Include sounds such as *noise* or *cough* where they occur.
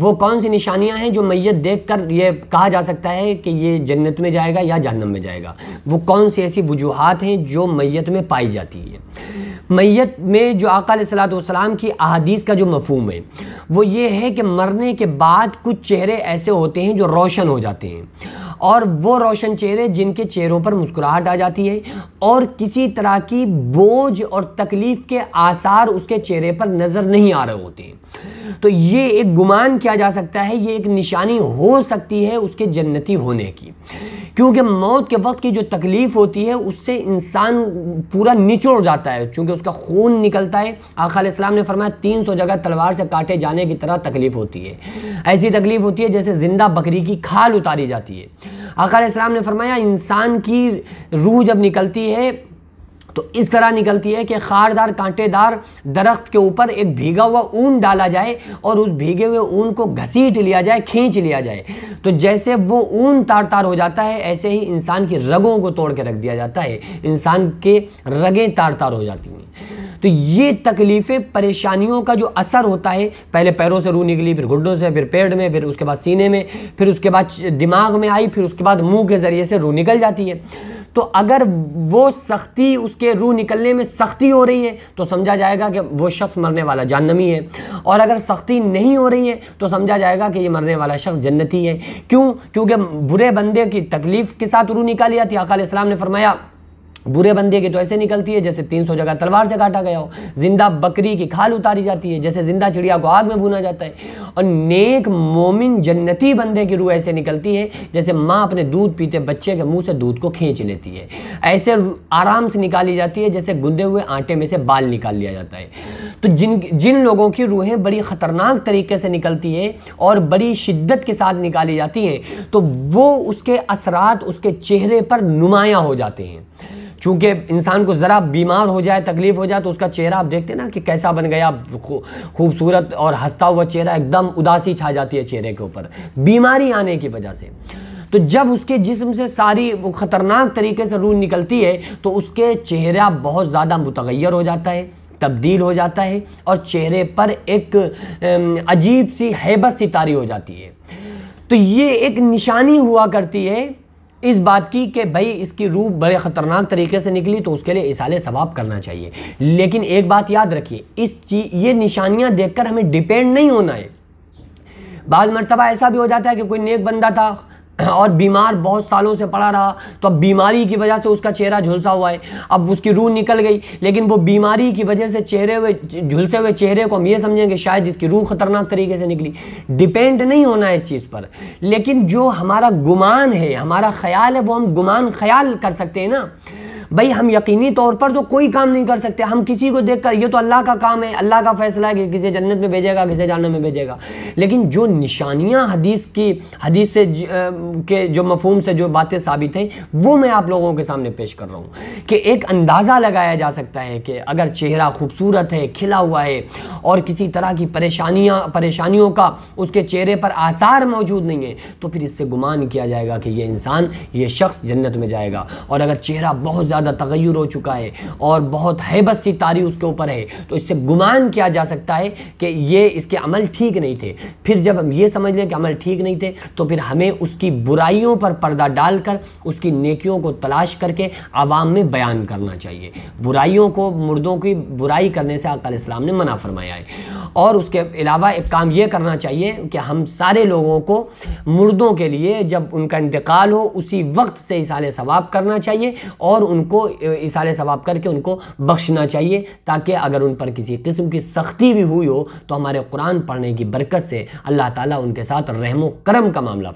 वो कौन सी निशानियां हैं जो मैयत देख कर ये कहा जा सकता है कि ये जन्नत में जाएगा या जहन्नम में जाएगा वो कौन सी ऐसी वजूहत हैं जो मैयत में पाई जाती है मैयत में जो आकाम की अहदीस का जो मफहम है वो ये है कि मरने के बाद कुछ चेहरे ऐसे होते हैं जो रोशन हो जाते हैं और वो रोशन चेहरे जिनके चेहरों पर मुस्कुराहट आ जाती है और किसी तरह की बोझ और तकलीफ़ के आसार उसके चेहरे पर नज़र नहीं आ रहे होते हैं तो ये एक गुमान किया जा सकता है ये एक निशानी हो सकती है उसके जन्नती होने की क्योंकि मौत के वक्त की जो तकलीफ़ होती है उससे इंसान पूरा निचोड़ जाता है क्योंकि उसका खून निकलता है इस्लाम ने फरमाया तीन सौ जगह तलवार से काटे जाने की तरह तकलीफ़ होती है ऐसी तकलीफ़ होती है जैसे ज़िंदा बकरी की खाल उतारी जाती है इस्लाम ने फरमाया इंसान की रूह जब निकलती है तो इस तरह निकलती है कि खारदार कांटेदार दरख्त के ऊपर एक भीगा हुआ ऊन डाला जाए और उस भीगे हुए ऊन को घसीट लिया जाए खींच लिया जाए तो जैसे वो ऊन तार तार हो जाता है ऐसे ही इंसान की रगों को तोड़ के रख दिया जाता है इंसान के रगें तार तार हो जाती हैं तो ये तकलीफ़ें परेशानियों का जो असर होता है पहले पैरों से रू निकली फिर घुटनों से फिर पेड़ में फिर उसके बाद सीने में फिर उसके बाद दिमाग में आई फिर उसके बाद मुँह के ज़रिए से रू निकल जाती है तो अगर वो सख्ती उसके रूह निकलने में सख्ती हो रही है तो समझा जाएगा कि वो शख्स मरने वाला जानमी है और अगर सख्ती नहीं हो रही है तो समझा जाएगा कि ये मरने वाला शख्स जन्नती है क्यों क्योंकि बुरे बंदे की तकलीफ़ के साथ रूह निकाली जाती अकाल इस्लाम ने फरमाया बुरे बंदे की तो ऐसे निकलती है जैसे 300 जगह तलवार से काटा गया हो जिंदा बकरी की खाल उतारी जाती है जैसे जिंदा चिड़िया को आग में भूना जाता है और नेक मोमिन जन्नती बंदे की रूह ऐसे निकलती है जैसे माँ अपने दूध पीते बच्चे के मुंह से दूध को खींच लेती है ऐसे आराम से निकाली जाती है जैसे गुंदे हुए आटे में से बाल निकाल लिया जाता है तो जिन जिन लोगों की रूहें बड़ी ख़तरनाक तरीके से निकलती है और बड़ी शिद्दत के साथ निकाली जाती हैं तो वो उसके असरात उसके चेहरे पर नुमाया हो जाते हैं चूँकि इंसान को ज़रा बीमार हो जाए तकलीफ़ हो जाए तो उसका चेहरा आप देखते ना कि कैसा बन गया खूबसूरत और हंसता हुआ चेहरा एकदम उदासी छा जाती है चेहरे के ऊपर बीमारी आने की वजह से तो जब उसके जिस्म से सारी वो ख़तरनाक तरीके से रूह निकलती है तो उसके चेहरा बहुत ज़्यादा मुतगैर हो जाता है तब्दील हो जाता है और चेहरे पर एक अजीब सी हैबत सितारी हो जाती है तो ये एक निशानी हुआ करती है इस बात की कि भाई इसकी रूह बड़े ख़तरनाक तरीके से निकली तो उसके लिए इसाले सवाब करना चाहिए लेकिन एक बात याद रखिए इस चीज़ ये निशानियाँ देखकर हमें डिपेंड नहीं होना है बाद मरतबा ऐसा भी हो जाता है कि कोई नेक बंदा था *clears throat* और बीमार बहुत सालों से पड़ा रहा तो अब बीमारी की वजह से उसका चेहरा झुलसा हुआ है अब उसकी रूह निकल गई लेकिन वो बीमारी की वजह से चेहरे हुए झुलसे हुए चेहरे को हम ये समझेंगे शायद इसकी रूह ख़तरनाक तरीके से निकली डिपेंड नहीं होना है इस चीज़ पर लेकिन जो हमारा गुमान है हमारा ख्याल है वो हम गुमान ख्याल कर सकते हैं ना भाई हम यकीनी तौर पर तो कोई काम नहीं कर सकते हम किसी को देख कर ये तो अल्लाह का काम है अल्लाह का फैसला है कि किसे जन्नत में भेजेगा किसे जानने में भेजेगा लेकिन जो निशानियाँ हदीस की हदीस से ज, आ, के जो मफहम से जो बातें साबित हैं वो मैं आप लोगों के सामने पेश कर रहा हूँ कि एक अंदाज़ा लगाया जा सकता है कि अगर चेहरा खूबसूरत है खिला हुआ है और किसी तरह की परेशानियाँ परेशानियों का उसके चेहरे पर आसार मौजूद नहीं है तो फिर इससे गुमान किया जाएगा कि ये इंसान ये शख्स जन्नत में जाएगा और अगर चेहरा बहुत ज़्यादा ज़्यादा तगैर हो चुका है और बहुत हैबत सी तारी उसके ऊपर है तो इससे गुमान किया जा सकता है कि ये इसके अमल ठीक नहीं थे फिर जब हम ये समझ लें कि अमल ठीक नहीं थे तो फिर हमें उसकी बुराइयों पर पर्दा डालकर उसकी नेकियों को तलाश करके आवाम में बयान करना चाहिए बुराइयों को मुर्दों की बुराई करने से अकल इस्लाम ने मना फरमाया है और उसके अलावा एक काम ये करना चाहिए कि हम सारे लोगों को मुर्दों के लिए जब उनका इंतकाल हो उसी वक्त से इसाले सवाब करना चाहिए और उनको इसाले सवाब करके उनको बख्शना चाहिए ताकि अगर उन पर किसी किस्म की सख्ती भी हुई हो तो हमारे कुरान पढ़ने की बरकत से अल्लाह ताला उनके साथ रहमो करम का मामला